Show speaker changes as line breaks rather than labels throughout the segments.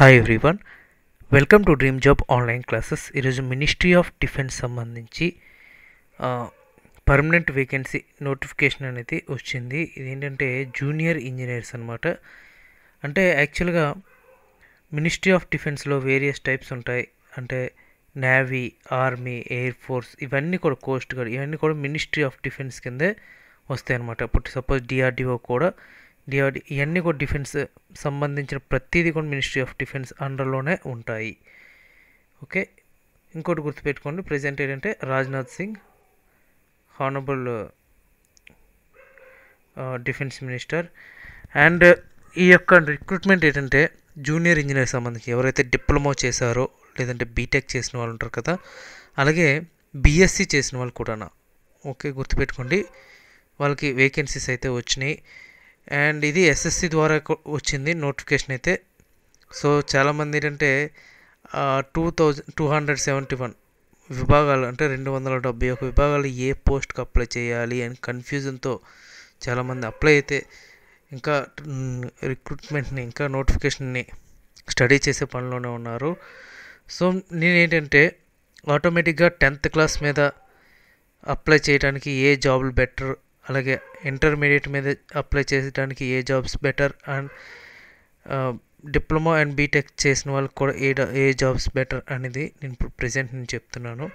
hi everyone welcome to dream job online classes ఈరోజు ministry of defence సంబంధించి permanent vacancy notification అనేది వచ్చింది ఇదేంటంటే జూనియర్ ఇంజనీర్స్ అనమాట అంటే యాక్చువల్గా మినిస్ట్రీ ఆఫ్ డిఫెన్స్లో వేరియస్ టైప్స్ ఉంటాయి అంటే నేవీ ఆర్మీ ఎయిర్ ఫోర్స్ ఇవన్నీ కూడా కోస్ట్ గార్డ్ ఇవన్నీ కూడా మినిస్ట్రీ ఆఫ్ డిఫెన్స్ కిందే వస్తాయి అనమాట ఇప్పుడు సపోజ్ డిఆర్డిఓ కూడా డిఆర్డి ఇవన్నీ కూడా డిఫెన్స్ సంబంధించిన ప్రతిదీ కూడా మినిస్ట్రీ ఆఫ్ డిఫెన్స్ అండర్లోనే ఉంటాయి ఓకే ఇంకోటి గుర్తుపెట్టుకోండి ప్రజెంట్ ఏంటంటే Rajnath Singh honourable defence minister and ఈ యొక్క రిక్రూట్మెంట్ ఏంటంటే జూనియర్ ఇంజనీర్ సంబంధించి ఎవరైతే డిప్లొమా చేశారో లేదంటే బీటెక్ చేసిన వాళ్ళు ఉంటారు కదా అలాగే బీఎస్సీ చేసిన వాళ్ళు కూడా ఓకే గుర్తుపెట్టుకోండి వాళ్ళకి వేకెన్సీస్ అయితే వచ్చినాయి అండ్ ఇది ఎస్ఎస్సి ద్వారా వచ్చింది నోటిఫికేషన్ అయితే సో చాలామంది ఏంటంటే two thousand two hundred seventy one విభాగాలు అంటే రెండు వందల డెబ్బై ఒక విభాగాలు ఏ పోస్ట్కి అప్లై చేయాలి అని కన్ఫ్యూజన్తో చాలామంది అప్లై అయితే ఇంకా రిక్రూట్మెంట్ని ఇంకా నోటిఫికేషన్ని స్టడీ చేసే పనిలోనే ఉన్నారు సో నేనేంటంటే ఆటోమేటిక్గా టెన్త్ క్లాస్ మీద అప్లై చేయడానికి ఏ జాబులు బెటర్ అలాగే ఇంటర్మీడియట్ మీద అప్లై చేయడానికి ఏ jobs better and diploma and BTech చేసిన వాళ్ళకి కూడా ఏ ఏ జాబ్స్ బెటర్ అనేది నేను ఇప్పుడు ప్రజెంట్ నేను చెప్తున్నాను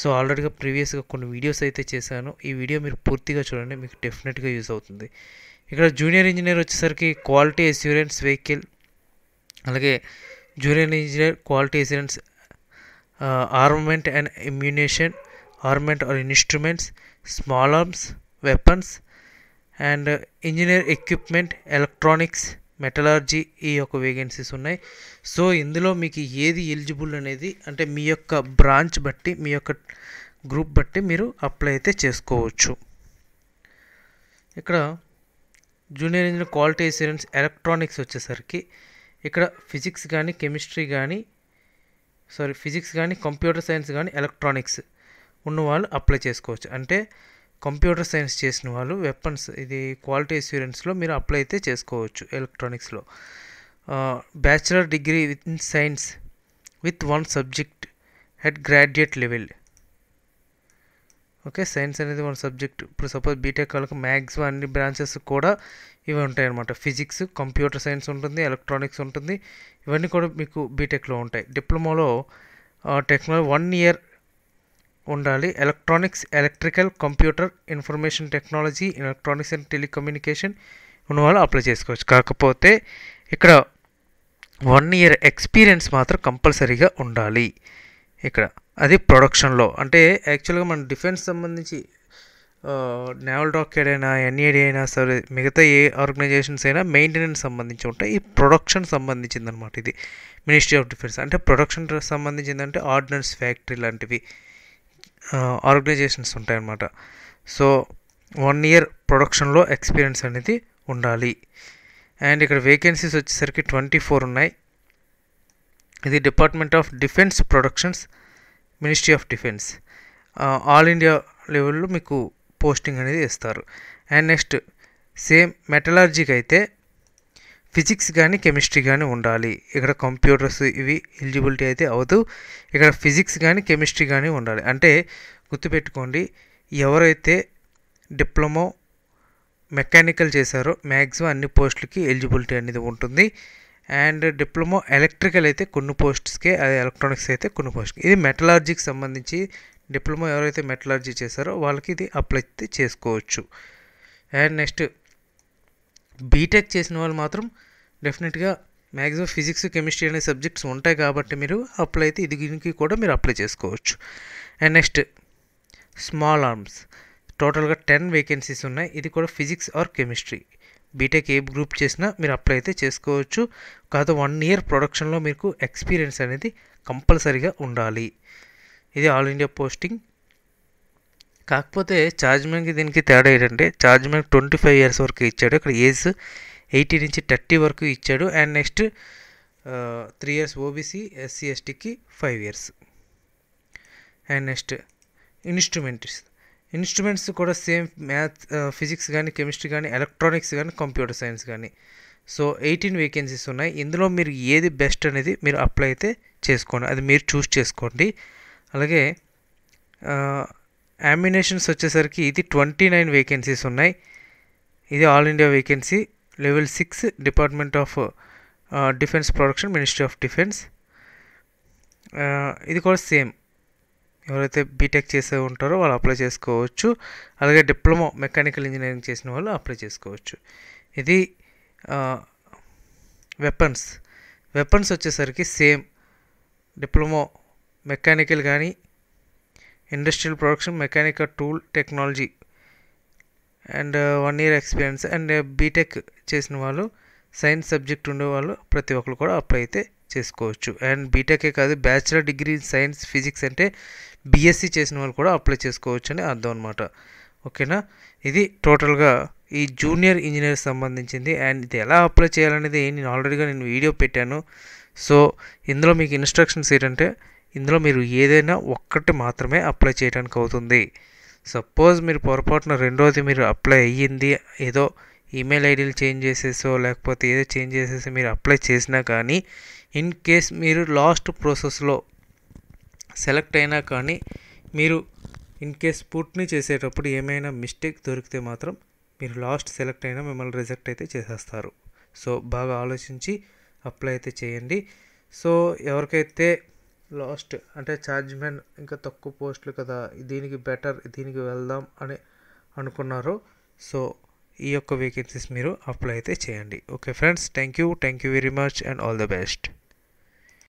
సో ఆల్రెడీగా ప్రీవియస్గా కొన్ని వీడియోస్ అయితే చేశాను ఈ వీడియో మీరు పూర్తిగా చూడండి మీకు డెఫినెట్గా యూస్ అవుతుంది ఇక్కడ జూనియర్ ఇంజనీర్ వచ్చేసరికి క్వాలిటీ అస్యూరెన్స్ వెహికల్ అలాగే junior engineer quality assurance armament and ammunition armament or instruments small arms weapons and engineer equipment electronics metallurgy ఈ యొక్క వేకెన్సీస్ ఉన్నాయి సో ఇందులో మీకు ఏది ఎలిజిబుల్ అనేది అంటే మీ యొక్క బ్రాంచ్ బట్టి మీ యొక్క గ్రూప్ బట్టి మీరు అప్లై అయితే చేసుకోవచ్చు ఇక్కడ junior engineer quality assurance electronics వచ్చేసరికి ఇక్కడ ఫిజిక్స్ కానీ కెమిస్ట్రీ కానీ సారీ ఫిజిక్స్ కానీ కంప్యూటర్ సైన్స్ కానీ ఎలక్ట్రానిక్స్ ఉన్నవాళ్ళు అప్లై చేసుకోవచ్చు అంటే కంప్యూటర్ సైన్స్ చేసిన వాళ్ళు వెపన్స్ ఇది క్వాలిటీ అస్యూరెన్స్లో మీరు అప్లై అయితే చేసుకోవచ్చు ఎలక్ట్రానిక్స్లో bachelor degree with in science with one subject at graduate level okay science అనేది వన్ సబ్జెక్ట్ ఇప్పుడు సపోజ్ బీటెక్ వాళ్ళకి మ్యాక్సిమం అన్ని బ్రాంచెస్ కూడా ఇవి ఉంటాయి అనమాట ఫిజిక్స్ కంప్యూటర్ సైన్స్ ఉంటుంది ఎలక్ట్రానిక్స్ ఉంటుంది ఇవన్నీ కూడా మీకు బీటెక్లో ఉంటాయి డిప్లొమాలో టెక్నాలజీ వన్ ఇయర్ ఉండాలి electronics electrical computer information technology electronics and telecommunication ఉన్న వాళ్ళు అప్లై చేసుకోవచ్చు కాకపోతే ఇక్కడ వన్ ఇయర్ ఎక్స్పీరియన్స్ మాత్రం కంపల్సరీగా ఉండాలి ఇక్కడ అది ప్రొడక్షన్లో అంటే యాక్చువల్గా మన డిఫెన్స్ సంబంధించి నేవల్ డాక్టెడ్ అయినా ఎన్ఈడి అయినా సరే మిగతా ఏ ఆర్గనైజేషన్స్ అయినా మెయింటెనెన్స్ సంబంధించి ఉంటాయి ఈ ప్రొడక్షన్ సంబంధించింది అనమాట ఇది మినిస్ట్రీ ఆఫ్ డిఫెన్స్ అంటే ప్రొడక్షన్ సంబంధించిందంటే ఆర్డినెన్స్ ఫ్యాక్టరీ లాంటివి ఆర్గనైజేషన్స్ ఉంటాయన్నమాట సో వన్ ఇయర్ ప్రొడక్షన్లో ఎక్స్పీరియన్స్ అనేది ఉండాలి అండ్ ఇక్కడ వేకెన్సీస్ వచ్చేసరికి ట్వంటీ ఫోర్ ఉన్నాయి ఇది department of defence productions ministry of defence all India లెవెల్లో మీకు పోస్టింగ్ అనేది ఇస్తారు అండ్ నెక్స్ట్ సేమ్ మెటలర్జీకి అయితే ఫిజిక్స్ కానీ కెమిస్ట్రీ కానీ ఉండాలి ఇక్కడ కంప్యూటర్స్ ఇవి ఎలిజిబిలిటీ అయితే అవదు ఇక్కడ ఫిజిక్స్ కానీ కెమిస్ట్రీ కానీ ఉండాలి అంటే గుర్తుపెట్టుకోండి ఎవరైతే డిప్లొమో మెకానికల్ చేశారో మ్యాక్సిమం అన్ని పోస్టులకి ఎలిజిబిలిటీ అనేది ఉంటుంది అండ్ డిప్లొమో ఎలక్ట్రికల్ అయితే కొన్ని పోస్ట్స్కే అది ఎలక్ట్రానిక్స్ అయితే కొన్ని పోస్ట్కి ఇది మెటలాజీకి సంబంధించి డిప్లొమా ఎవరైతే మెటలార్జీ చేశారో వాళ్ళకి ఇది అప్లై చేసుకోవచ్చు అండ్ నెక్స్ట్ బీటెక్ చేసిన వాళ్ళు మాత్రం డెఫినెట్గా మ్యాక్సిమం ఫిజిక్స్ కెమిస్ట్రీ అనే సబ్జెక్ట్స్ ఉంటాయి కాబట్టి మీరు అప్లై అయితే ఇది దీనికి కూడా మీరు అప్లై చేసుకోవచ్చు అండ్ నెక్స్ట్ స్మాల్ ఆర్మ్స్ టోటల్గా టెన్ వేకెన్సీస్ ఉన్నాయి ఇది కూడా ఫిజిక్స్ ఆర్ కెమిస్ట్రీ బీటెక్ ఏ గ్రూప్ చేసినా మీరు అప్లై అయితే చేసుకోవచ్చు కాదు వన్ ఇయర్ ప్రొడక్షన్లో మీకు ఎక్స్పీరియన్స్ అనేది కంపల్సరీగా ఉండాలి ఇది ఆల్ ఇండియా పోస్టింగ్ కాకపోతే చార్జ్మెంట్కి దీనికి తేడా ఏంటంటే చార్జ్మెంట్ ట్వంటీ ఫైవ్ ఇయర్స్ వరకు ఇచ్చాడు ఇక్కడ ఏజ్ ఎయిటీ నుంచి థర్టీ వరకు ఇచ్చాడు and next three years OBC SC ఎస్టీకి five years and next instruments instruments కూడా సేమ్ మ్యాథ్స్ ఫిజిక్స్ కానీ కెమిస్ట్రీ కానీ ఎలక్ట్రానిక్స్ కానీ కంప్యూటర్ సైన్స్ కానీ సో ఎయిటీన్ వేకెన్సీస్ ఉన్నాయి ఇందులో మీరు ఏది బెస్ట్ అనేది మీరు అప్లై అయితే చేసుకోండి అది మీరు చూస్ చేసుకోండి అలాగే యామినేషన్స్ వచ్చేసరికి ఇది ట్వంటీ నైన్ వేకెన్సీస్ ఉన్నాయి ఇది all India vacancy level six department of defence production ministry of defence ఇది కూడా సేమ్ ఎవరైతే బీటెక్ చేసే ఉంటారో వాళ్ళు అప్లై చేసుకోవచ్చు అలాగే డిప్లొమా మెకానికల్ ఇంజనీరింగ్ చేసిన వాళ్ళు అప్లై చేసుకోవచ్చు ఇది వెపన్స్ uh, వెపన్స్ వచ్చేసరికి సేమ్ డిప్లొమా మెకానికల్ కానీ industrial production mechanical tool technology and one year experience and BTech చేసిన వాళ్ళు సైన్స్ సబ్జెక్ట్ ఉండేవాళ్ళు ప్రతి ఒక్కరు కూడా అప్లై అయితే చేసుకోవచ్చు అండ్ బీటెకే కాదు బ్యాచిలర్ డిగ్రీ సైన్స్ ఫిజిక్స్ అంటే బీఎస్సీ చేసిన వాళ్ళు కూడా అప్లై చేసుకోవచ్చు అని అర్థం అనమాట ఓకేనా ఇది టోటల్గా ఈ జూనియర్ ఇంజనీర్ సంబంధించింది అండ్ ఇది ఎలా అప్లై చేయాలనేది నేను ఆల్రెడీగా నేను వీడియో పెట్టాను సో ఇందులో మీకు ఇన్స్ట్రక్షన్స్ ఏంటంటే ఇందులో మీరు ఏదైనా ఒక్కటి మాత్రమే అప్లై చేయడానికి అవుతుంది సపోజ్ మీరు పొరపాటున రెండోది మీరు అప్లై అయ్యింది ఏదో ఈమెయిల్ ఐడీలు చేంజ్ చేసేసో లేకపోతే ఏదో చేంజ్ చేసేసి మీరు అప్లై చేసినా కానీ ఇన్ కేస్ మీరు లాస్ట్ ప్రాసెస్లో సెలెక్ట్ అయినా కానీ మీరు ఇన్ కేస్ పుట్ని చేసేటప్పుడు ఏమైనా మిస్టేక్ దొరికితే మాత్రం మీరు లాస్ట్ సెలెక్ట్ అయినా మిమ్మల్ని రిజెక్ట్ అయితే చేసేస్తారు సో బాగా ఆలోచించి అప్లై అయితే చేయండి సో ఎవరికైతే లాస్ట్ అంటే ఛార్జ్ మ్యాన్ ఇంకా తక్కువ పోస్టులు కదా దీనికి బెటర్ దీనికి వెళ్దాం అని అనుకున్నారు సో ఈ యొక్క వేకెన్సీస్ మీరు అప్లై అయితే చేయండి okay friends thank you thank you very much and all the best